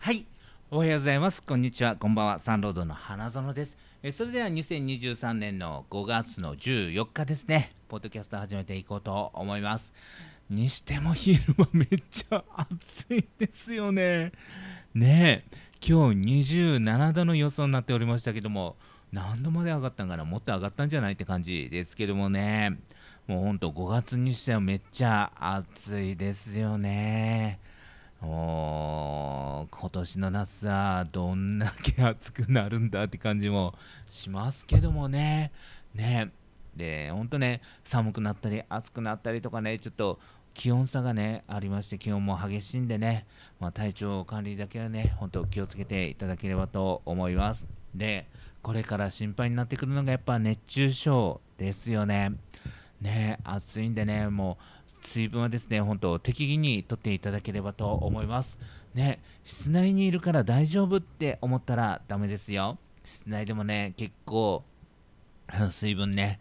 はいおはようございますこんにちはこんばんはサンロードの花園ですえそれでは2023年の5月の14日ですねポッドキャスト始めていこうと思いますにしても昼間めっちゃ暑いですよねねえ今日27度の予想になっておりましたけども何度まで上がったんかなもっと上がったんじゃないって感じですけどもねもうほんと5月にしてはめっちゃ暑いですよねお今年の夏はどんだけ暑くなるんだって感じもしますけどもね。ねでんとね寒くなったり暑くなったりとかねちょっと気温差がねありまして気温も激しいんでね、まあ、体調管理だけはねほ本当気をつけていただければと思います。でこれから心配になってくるのがやっぱ熱中症ですよね。ね暑いんでねもう水分はですね本当適宜にとっていただければと思いますね室内にいるから大丈夫って思ったらダメですよ室内でもね結構 水分ね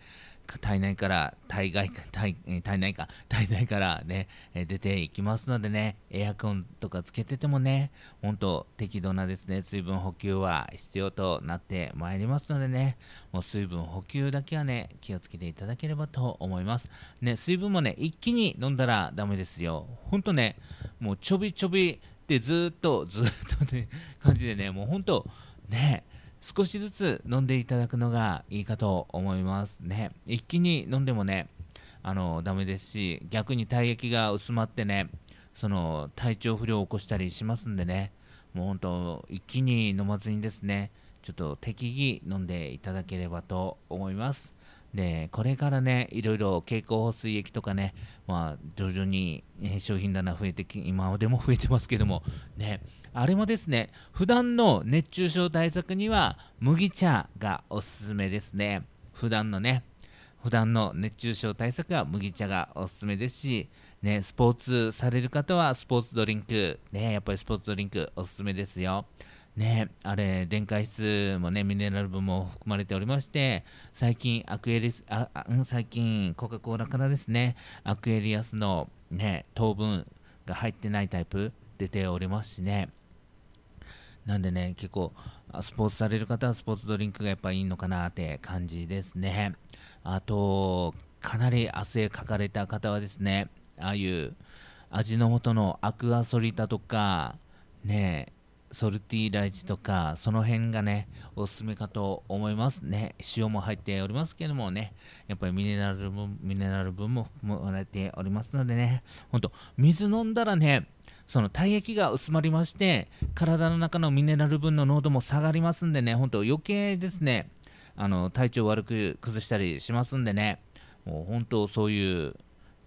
体内から体外体体内か体内からね出ていきますのでねエアコンとかつけててもねんと適度なですね水分補給は必要となってまいりますのでねもう水分補給だけはね気をつけていただければと思いますね水分もね一気に飲んだらダメですよほんとねもうちょびちょびってずっとずっとね感じでねもうほんとね少しずつ飲んでいただくのがいいかと思いますね一気に飲んでもねあのダメですし逆に体液が薄まってねその体調不良を起こしたりしますんでねもうほんと一気に飲まずにですねちょっと適宜飲んでいただければと思いますでこれからねいろいろ経口補水液とかね、まあ、徐々に、ね、商品棚増えてき今でも増えてますけどもねあれもですね普段の熱中症対策には麦茶がおすすめですね普段のね普段の熱中症対策は麦茶がおすすめですし、ね、スポーツされる方はスポーツドリンク、ね、やっぱりスポーツドリンクおすすめですよ。ねあれ電解質もねミネラル分も含まれておりまして最近アクエリスあ最近コカ・コーラからですねアクエリアスのね糖分が入ってないタイプ出ておりますしねなんでね結構スポーツされる方はスポーツドリンクがやっぱいいのかなって感じですねあとかなり汗かかれた方はですねああいう味の素のアクアソリタとかねソルティライチとかその辺がねおすすめかと思いますね塩も入っておりますけどもねやっぱりミネラル分ミネラル分も含まれておりますのでねほんと水飲んだらねその体液が薄まりまして体の中のミネラル分の濃度も下がりますんでねほんと余計ですねあの体調悪く崩したりしますんでねもう本当そういう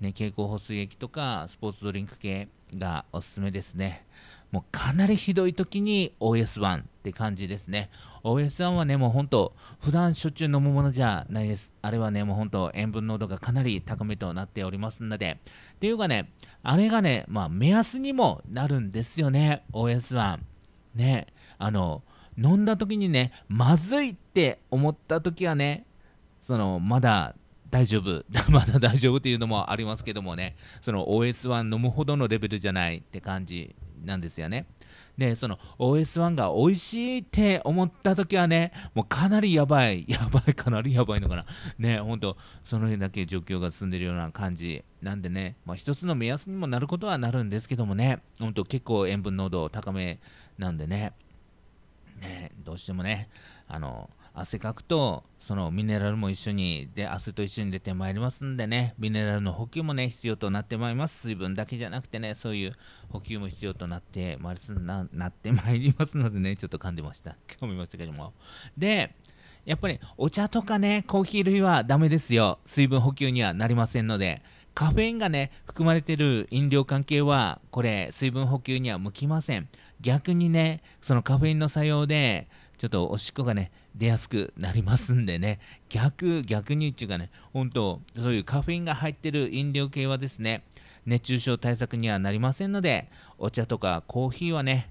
ね蛍光補水液とかスポーツドリンク系がおすすめですねもうかなりひどい時に OS1 って感じですね。OS1 はね、もう本当、普段しょっちゅう飲むものじゃないです。あれはね、もう本当、塩分濃度がかなり高めとなっておりますので。っていうかね、あれがね、まあ、目安にもなるんですよね、OS1。ね、あの、飲んだ時にね、まずいって思った時はね、その、まだ大丈夫、まだ大丈夫というのもありますけどもね、その OS1 飲むほどのレベルじゃないって感じなんですよね。でその OS1 が美味しいって思った時はねもうかなりやばい やばいかなりやばいのかなねほんとその辺だけ状況が進んでるような感じなんでね、まあ、一つの目安にもなることはなるんですけどもねほんと結構塩分濃度高めなんでねねどうしてもねあの汗かくとそのミネラルも一緒にで汗と一緒に出てまいりますんでねミネラルの補給もね必要となってまいります水分だけじゃなくてねそういう補給も必要となってまいりななってまいりますのでねちょっと噛んでました噛み ましたけどもでやっぱりお茶とかねコーヒー類はダメですよ水分補給にはなりませんのでカフェインがね含まれてる飲料関係はこれ水分補給には向きません逆にねそのカフェインの作用でちょっとおしっこがね出やすくなりますんでね逆逆にっていうかね本当そういうカフェインが入ってる飲料系はですね熱中症対策にはなりませんのでお茶とかコーヒーはね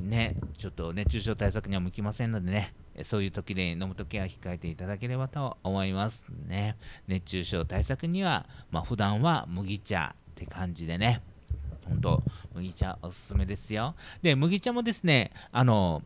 ねちょっと熱中症対策には向きませんのでねそういう時で飲む時は控えていただければと思いますね熱中症対策にはまあ普段は麦茶って感じでねんと、麦茶おすすめですよで麦茶もですねあの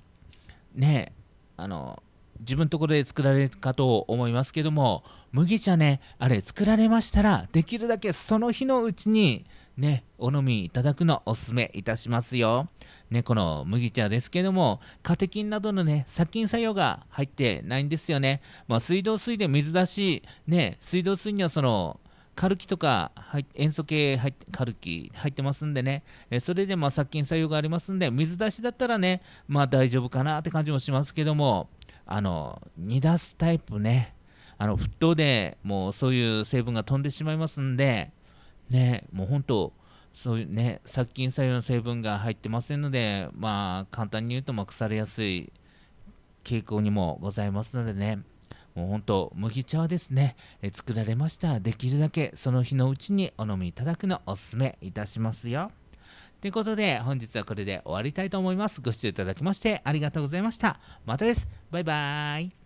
ねあの自分のところで作られるかと思いますけども麦茶ねあれ作られましたらできるだけその日のうちにねお飲みいただくのおすすめいたしますよ。ねこの麦茶ですけどもカテキンなどのね殺菌作用が入ってないんですよね。まあ、水道水で水出しね水道水にはそのカルキとか塩素系入カルキ入ってますんでね、えそれでま殺菌作用がありますんで水出しだったらねまあ大丈夫かなって感じもしますけどもあの煮出すタイプねあの沸騰でもうそういう成分が飛んでしまいますんでねもう本当そういうね殺菌作用の成分が入ってませんのでまあ簡単に言うとま腐れやすい傾向にもございますのでねもう本当麦茶はですねえ作られましたできるだけその日のうちにお飲みいただくのおすすめいたしますよ。ということで、本日はこれで終わりたいと思います。ご視聴いただきましてありがとうございました。またです。バイバーイ。